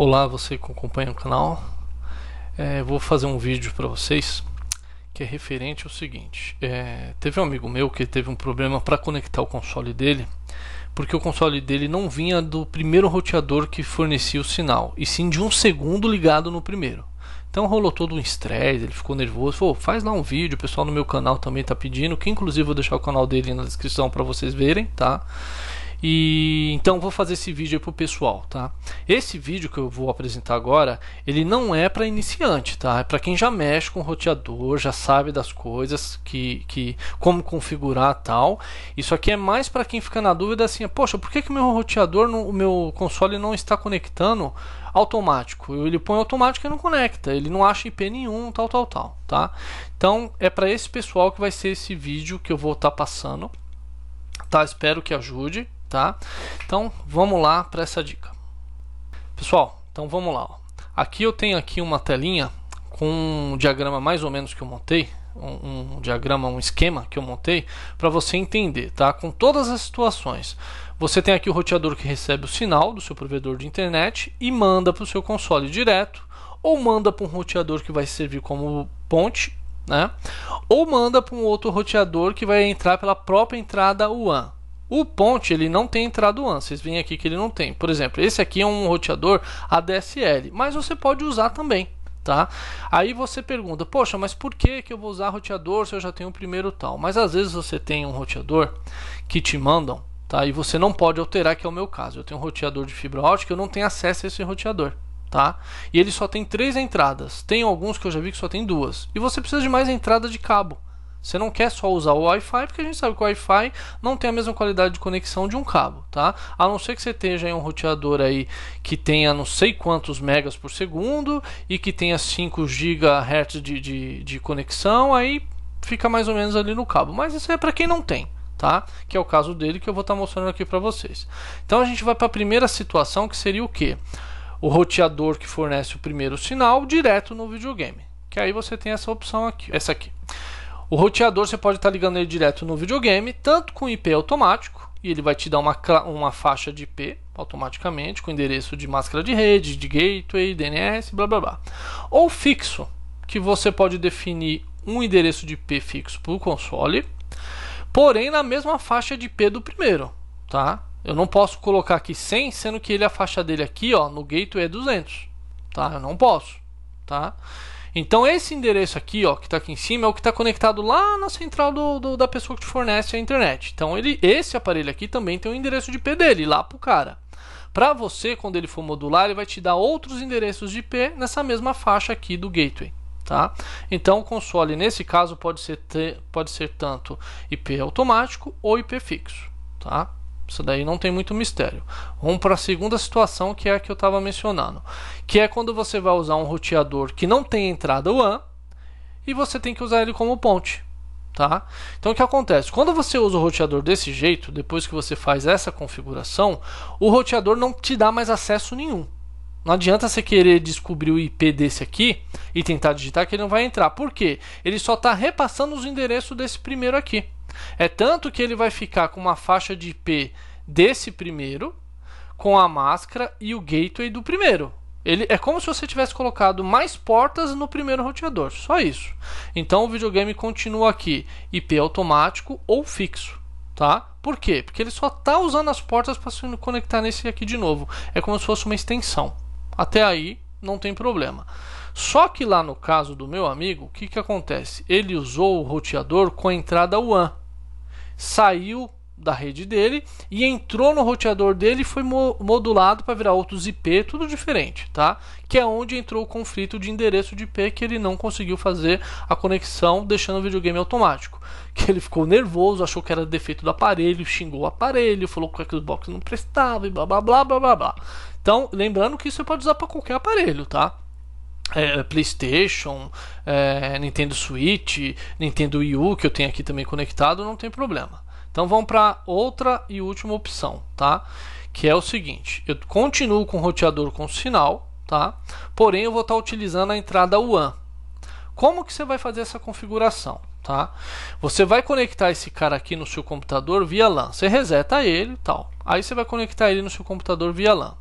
Olá, você que acompanha o canal. É, vou fazer um vídeo para vocês que é referente ao seguinte: é, teve um amigo meu que teve um problema para conectar o console dele, porque o console dele não vinha do primeiro roteador que fornecia o sinal, e sim de um segundo ligado no primeiro. Então rolou todo um estresse, ele ficou nervoso, falou, faz lá um vídeo, o pessoal no meu canal também está pedindo, que inclusive vou deixar o canal dele na descrição para vocês verem, tá? E então vou fazer esse vídeo para pro pessoal, tá? Esse vídeo que eu vou apresentar agora, ele não é para iniciante, tá? É para quem já mexe com roteador, já sabe das coisas que, que como configurar tal. Isso aqui é mais para quem fica na dúvida assim, poxa, por que que meu roteador, o meu console não está conectando automático. Ele põe automático e não conecta, ele não acha IP nenhum, tal, tal, tal, tá? Então é para esse pessoal que vai ser esse vídeo que eu vou estar tá passando, tá? Espero que ajude tá? Então vamos lá para essa dica, pessoal. Então vamos lá. Aqui eu tenho aqui uma telinha com um diagrama mais ou menos que eu montei, um, um diagrama, um esquema que eu montei para você entender, tá? Com todas as situações. Você tem aqui o roteador que recebe o sinal do seu provedor de internet e manda para o seu console direto, ou manda para um roteador que vai servir como ponte, né? Ou manda para um outro roteador que vai entrar pela própria entrada WAN. O Ponte ele não tem entrada WAN, vocês veem aqui que ele não tem. Por exemplo, esse aqui é um roteador ADSL, mas você pode usar também, tá? Aí você pergunta, poxa, mas por que, que eu vou usar roteador se eu já tenho o primeiro tal? Mas às vezes você tem um roteador que te mandam, tá? E você não pode alterar, que é o meu caso. Eu tenho um roteador de fibra ótica, eu não tenho acesso a esse roteador, tá? E ele só tem três entradas. Tem alguns que eu já vi que só tem duas. E você precisa de mais entrada de cabo. Você não quer só usar o Wi-Fi, porque a gente sabe que o Wi-Fi não tem a mesma qualidade de conexão de um cabo, tá? A não ser que você esteja em um roteador aí que tenha não sei quantos megas por segundo e que tenha 5 GHz de, de, de conexão, aí fica mais ou menos ali no cabo. Mas isso é para quem não tem, tá? Que é o caso dele que eu vou estar tá mostrando aqui para vocês. Então a gente vai para a primeira situação que seria o quê? O roteador que fornece o primeiro sinal direto no videogame. Que aí você tem essa opção aqui, essa aqui. O roteador você pode estar tá ligando ele direto no videogame, tanto com IP automático, e ele vai te dar uma, uma faixa de IP automaticamente, com endereço de máscara de rede, de gateway, DNS, blá blá blá. Ou fixo, que você pode definir um endereço de IP fixo para o console, porém na mesma faixa de IP do primeiro, tá? Eu não posso colocar aqui 100, sendo que ele a faixa dele aqui, ó, no gateway é 200, tá? Eu não posso, tá? Então esse endereço aqui, ó, que está aqui em cima, é o que está conectado lá na central do, do, da pessoa que te fornece a internet. Então ele, esse aparelho aqui também tem o um endereço de IP dele lá pro cara. Para você, quando ele for modular, ele vai te dar outros endereços de IP nessa mesma faixa aqui do gateway. Tá? Então o console nesse caso pode ser, ter, pode ser tanto IP automático ou IP fixo. Tá? Isso daí não tem muito mistério. Vamos para a segunda situação, que é a que eu estava mencionando, que é quando você vai usar um roteador que não tem entrada WAN e você tem que usar ele como ponte. Tá? Então o que acontece? Quando você usa o roteador desse jeito, depois que você faz essa configuração, o roteador não te dá mais acesso nenhum. Não adianta você querer descobrir o IP desse aqui e tentar digitar que ele não vai entrar. Por quê? Ele só está repassando os endereços desse primeiro aqui. É tanto que ele vai ficar com uma faixa de IP desse primeiro, com a máscara e o gateway do primeiro. Ele é como se você tivesse colocado mais portas no primeiro roteador, só isso. Então o videogame continua aqui IP automático ou fixo, tá? Por quê? Porque ele só está usando as portas para se conectar nesse aqui de novo. É como se fosse uma extensão. Até aí não tem problema. Só que lá no caso do meu amigo, o que, que acontece? Ele usou o roteador com a entrada WAN, saiu da rede dele e entrou no roteador dele e foi modulado para virar outros IP, tudo diferente, tá? Que é onde entrou o conflito de endereço de IP que ele não conseguiu fazer a conexão, deixando o videogame automático. Que ele ficou nervoso, achou que era defeito do aparelho, xingou o aparelho, falou que o Xbox não prestava e blá blá blá blá blá. blá. Então, lembrando que isso você pode usar para qualquer aparelho, tá? É, é, PlayStation, é, Nintendo Switch, Nintendo Wii U, que eu tenho aqui também conectado, não tem problema. Então vamos para outra e última opção, tá? Que é o seguinte: eu continuo com o roteador com sinal, tá? Porém eu vou estar tá utilizando a entrada WAN. Como que você vai fazer essa configuração, tá? Você vai conectar esse cara aqui no seu computador via LAN. Você reseta ele, tal. Aí você vai conectar ele no seu computador via LAN.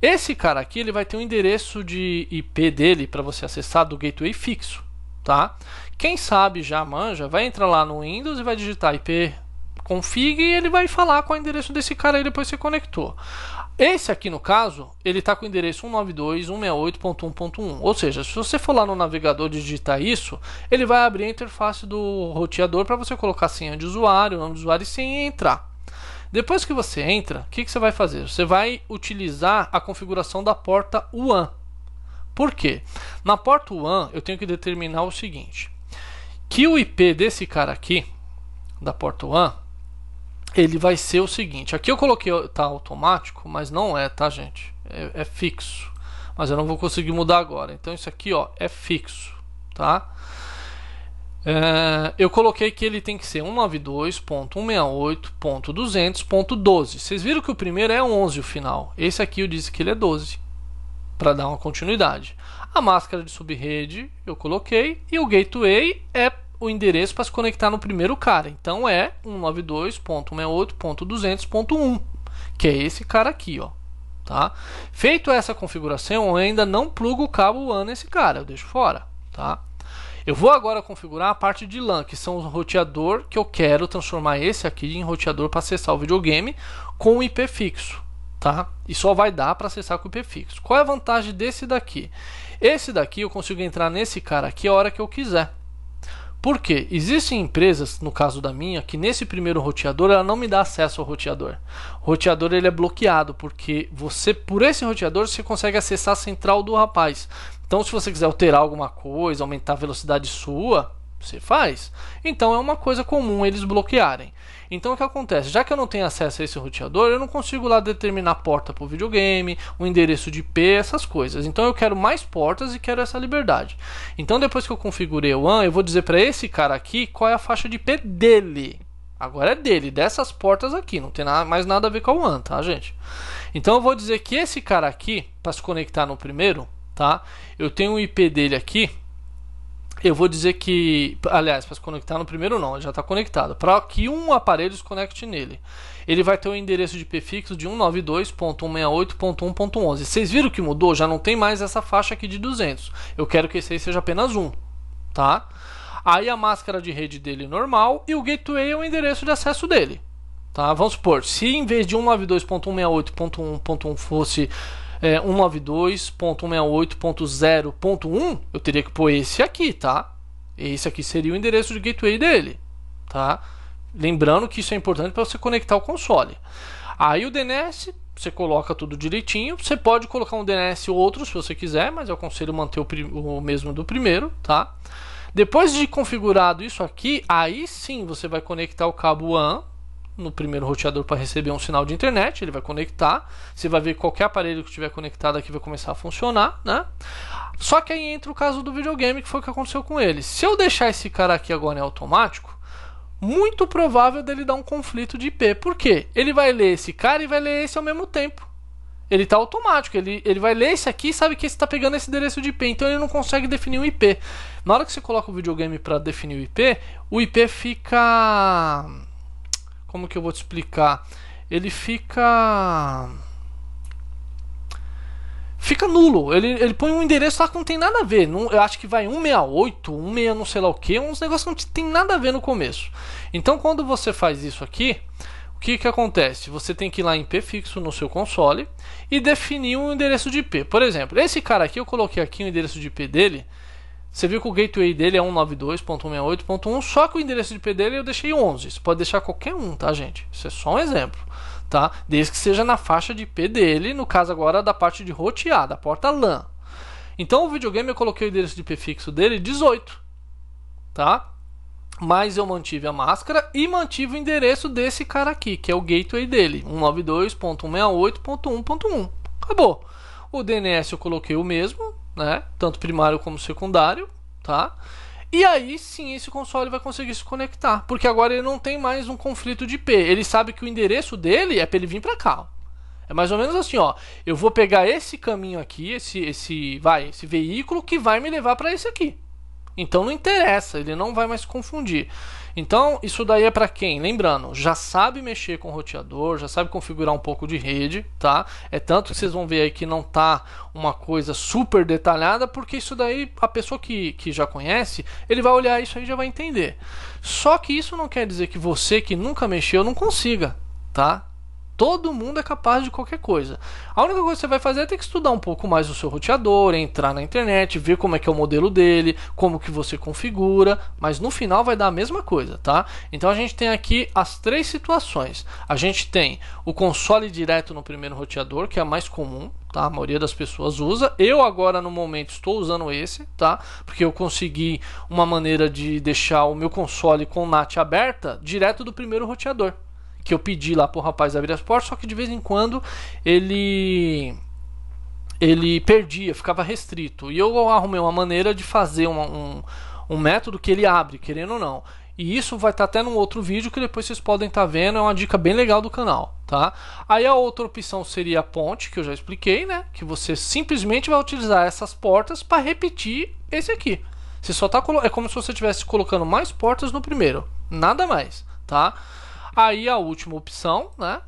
Esse cara aqui ele vai ter um endereço de IP dele para você acessar do gateway fixo, tá? Quem sabe já manja, vai entrar lá no Windows e vai digitar IP config e ele vai falar qual é o endereço desse cara aí depois você conectou. Esse aqui no caso, ele está com o endereço 192.168.1.1. Ou seja, se você for lá no navegador digitar isso, ele vai abrir a interface do roteador para você colocar senha de usuário, nome de usuário e senha e entrar. Depois que você entra, o que, que você vai fazer? Você vai utilizar a configuração da porta WAN. Por quê? Na porta WAN eu tenho que determinar o seguinte: que o IP desse cara aqui, da porta WAN, ele vai ser o seguinte. Aqui eu coloquei tá automático, mas não é, tá, gente? É, é, fixo. Mas eu não vou conseguir mudar agora. Então isso aqui, ó, é fixo, tá? É, eu coloquei que ele tem que ser 192.168.200.12. Vocês viram que o primeiro é 11 o final. Esse aqui eu disse que ele é 12 para dar uma continuidade. A máscara de subrede eu coloquei e o gateway é o endereço para se conectar no primeiro cara. Então é 192.168.200.1, que é esse cara aqui, ó. Tá? Feito essa configuração, eu ainda não plugo o cabo WAN nesse cara, eu deixo fora, tá? Eu vou agora configurar a parte de LAN, que são os roteador que eu quero transformar esse aqui em roteador para acessar o videogame com o IP fixo, tá? E só vai dar para acessar com o IP fixo. Qual é a vantagem desse daqui? Esse daqui eu consigo entrar nesse cara aqui a hora que eu quiser. Porque existem empresas, no caso da minha, que nesse primeiro roteador ela não me dá acesso ao roteador. O roteador ele é bloqueado porque você por esse roteador você consegue acessar a central do rapaz. Então se você quiser alterar alguma coisa, aumentar a velocidade sua, você faz. Então é uma coisa comum eles bloquearem. Então o que acontece? Já que eu não tenho acesso a esse roteador, eu não consigo lá determinar a porta para o videogame, o endereço de IP, essas coisas. Então eu quero mais portas e quero essa liberdade. Então depois que eu configurei o WAN, eu vou dizer para esse cara aqui qual é a faixa de IP dele. Agora é dele, dessas portas aqui, não tem nada, mais nada a ver com o WAN, tá, gente? Então eu vou dizer que esse cara aqui, para se conectar no primeiro, tá? Eu tenho o IP dele aqui, eu vou dizer que, aliás, para se conectar no primeiro não, já está conectado. Para que um aparelho se conecte nele, ele vai ter o um endereço de IP fixo de 192.168.1.11. Vocês viram que mudou? Já não tem mais essa faixa aqui de 200. Eu quero que esse aí seja apenas um, tá? Aí a máscara de rede dele normal e o gateway é o endereço de acesso dele, tá? Vamos supor, se em vez de 192.168.1.1 fosse é, 192.168.0.1, eu teria que pôr esse aqui, tá? Esse aqui seria o endereço de gateway dele, tá? Lembrando que isso é importante para você conectar o console. Aí o DNS, você coloca tudo direitinho. Você pode colocar um DNS ou outro se você quiser, mas eu aconselho manter o, o mesmo do primeiro, tá? Depois de configurado isso aqui, aí sim você vai conectar o cabo WAN no primeiro roteador para receber um sinal de internet, ele vai conectar. Você vai ver qualquer aparelho que estiver conectado aqui vai começar a funcionar, né? Só que aí entra o caso do videogame, que foi o que aconteceu com ele. Se eu deixar esse cara aqui agora em automático, muito provável dele dar um conflito de IP. Por quê? Ele vai ler esse cara e vai ler esse ao mesmo tempo. Ele está automático, ele, ele vai ler esse aqui e sabe que esse está pegando esse endereço de IP, então ele não consegue definir o um IP. Na hora que você coloca o videogame para definir o IP, o IP fica como que eu vou te explicar? Ele fica fica nulo. Ele, ele põe um endereço lá que não tem nada a ver. Não, eu acho que vai 168, 16 não sei lá o que, uns negócios que não tem nada a ver no começo. Então quando você faz isso aqui, o que, que acontece? Você tem que ir lá em IP fixo no seu console e definir um endereço de IP. Por exemplo, esse cara aqui, eu coloquei aqui o endereço de IP dele, você viu que o gateway dele é 192.168.1, só que o endereço de IP dele eu deixei 11. Você pode deixar qualquer um, tá, gente? Isso é só um exemplo, tá? Desde que seja na faixa de IP dele, no caso agora da parte de rotear, da porta LAN. Então o videogame eu coloquei o endereço de IP fixo dele 18, tá? Mas eu mantive a máscara e mantive o endereço desse cara aqui, que é o gateway dele, 192.168.1.1. Acabou. O DNS eu coloquei o mesmo, né? Tanto primário como secundário, tá? E aí sim esse console vai conseguir se conectar, porque agora ele não tem mais um conflito de IP. Ele sabe que o endereço dele é para ele vir para cá. É mais ou menos assim, ó. Eu vou pegar esse caminho aqui, esse esse vai, esse veículo que vai me levar para esse aqui. Então não interessa, ele não vai mais confundir. Então isso daí é para quem, lembrando, já sabe mexer com roteador, já sabe configurar um pouco de rede, tá? É tanto que vocês vão ver aí que não tá uma coisa super detalhada, porque isso daí a pessoa que, que já conhece, ele vai olhar isso aí e já vai entender. Só que isso não quer dizer que você que nunca mexeu não consiga, tá? Todo mundo é capaz de qualquer coisa. A única coisa que você vai fazer é ter que estudar um pouco mais o seu roteador, entrar na internet, ver como é que é o modelo dele, como que você configura, mas no final vai dar a mesma coisa, tá? Então a gente tem aqui as três situações. A gente tem o console direto no primeiro roteador, que é a mais comum, tá? A maioria das pessoas usa. Eu agora no momento estou usando esse, tá? Porque eu consegui uma maneira de deixar o meu console com NAT aberta direto do primeiro roteador que eu pedi lá pro rapaz abrir as portas, só que de vez em quando ele ele perdia, ficava restrito. E eu arrumei uma maneira de fazer um, um, um método que ele abre, querendo ou não. E isso vai estar tá até num outro vídeo que depois vocês podem estar tá vendo, é uma dica bem legal do canal, tá? Aí a outra opção seria a ponte, que eu já expliquei, né? Que você simplesmente vai utilizar essas portas para repetir esse aqui. Você só tá é como se você estivesse colocando mais portas no primeiro, nada mais, tá? Aí a última opção, né?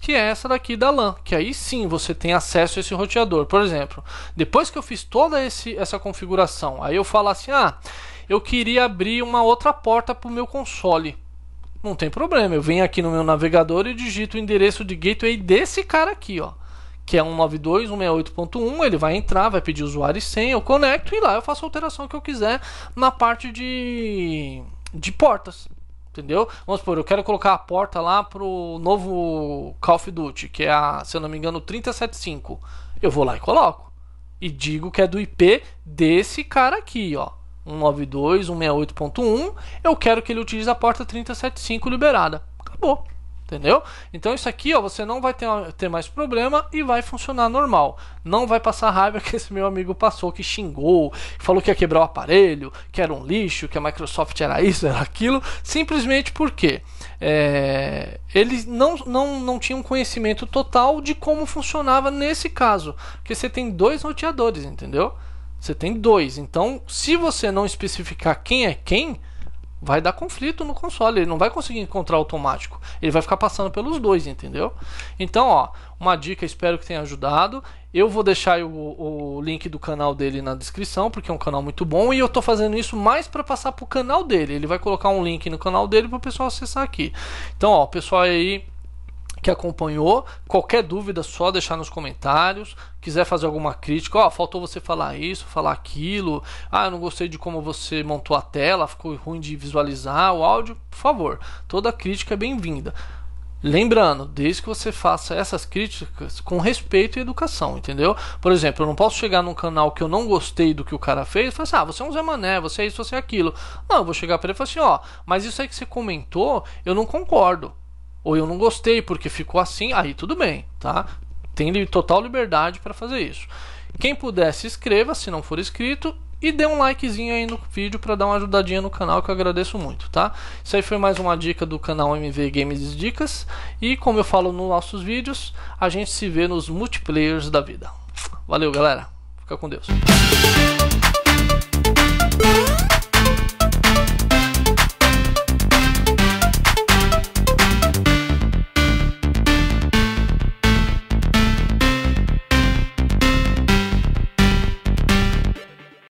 Que é essa daqui da LAN, que aí sim você tem acesso a esse roteador. Por exemplo, depois que eu fiz toda esse, essa configuração, aí eu falo assim: ah, eu queria abrir uma outra porta para o meu console. Não tem problema, eu venho aqui no meu navegador e digito o endereço de gateway desse cara aqui, ó que é 192.168.1, ele vai entrar, vai pedir usuário e senha, eu conecto e lá eu faço a alteração que eu quiser na parte de, de portas. Entendeu? Vamos supor, eu quero colocar a porta lá pro novo Call of Duty, que é a, se eu não me engano, 375. Eu vou lá e coloco. E digo que é do IP desse cara aqui, ó. 192.168.1. Eu quero que ele utilize a porta 375 liberada. Acabou entendeu? Então isso aqui, ó, você não vai ter, ter mais problema e vai funcionar normal. Não vai passar raiva que esse meu amigo passou, que xingou, que falou que ia quebrar o aparelho, que era um lixo, que a Microsoft era isso, era aquilo, simplesmente porque é, eles não, não, não tinham conhecimento total de como funcionava nesse caso, porque você tem dois roteadores, entendeu? Você tem dois, então se você não especificar quem é quem, vai dar conflito no console, ele não vai conseguir encontrar automático. Ele vai ficar passando pelos dois, entendeu? Então, ó, uma dica, espero que tenha ajudado. Eu vou deixar o, o link do canal dele na descrição, porque é um canal muito bom e eu tô fazendo isso mais para passar pro canal dele. Ele vai colocar um link no canal dele para o pessoal acessar aqui. Então, ó, o pessoal aí que acompanhou. Qualquer dúvida, só deixar nos comentários. Quiser fazer alguma crítica, ó, oh, faltou você falar isso, falar aquilo. Ah, eu não gostei de como você montou a tela, ficou ruim de visualizar o áudio. Por favor, toda crítica é bem-vinda. Lembrando, desde que você faça essas críticas com respeito e educação, entendeu? Por exemplo, eu não posso chegar num canal que eu não gostei do que o cara fez e falar assim: ah, você é um Zé Mané, você é isso, você é aquilo. Não, eu vou chegar para ele e falar assim: ó, mas isso aí que você comentou, eu não concordo ou eu não gostei porque ficou assim, aí tudo bem, tá? Tem total liberdade para fazer isso. Quem puder se inscreva, se não for inscrito, e dê um likezinho aí no vídeo para dar uma ajudadinha no canal que eu agradeço muito, tá? Isso aí foi mais uma dica do canal MV Games Dicas e como eu falo nos nossos vídeos, a gente se vê nos multiplayers da vida. Valeu, galera. Fica com Deus.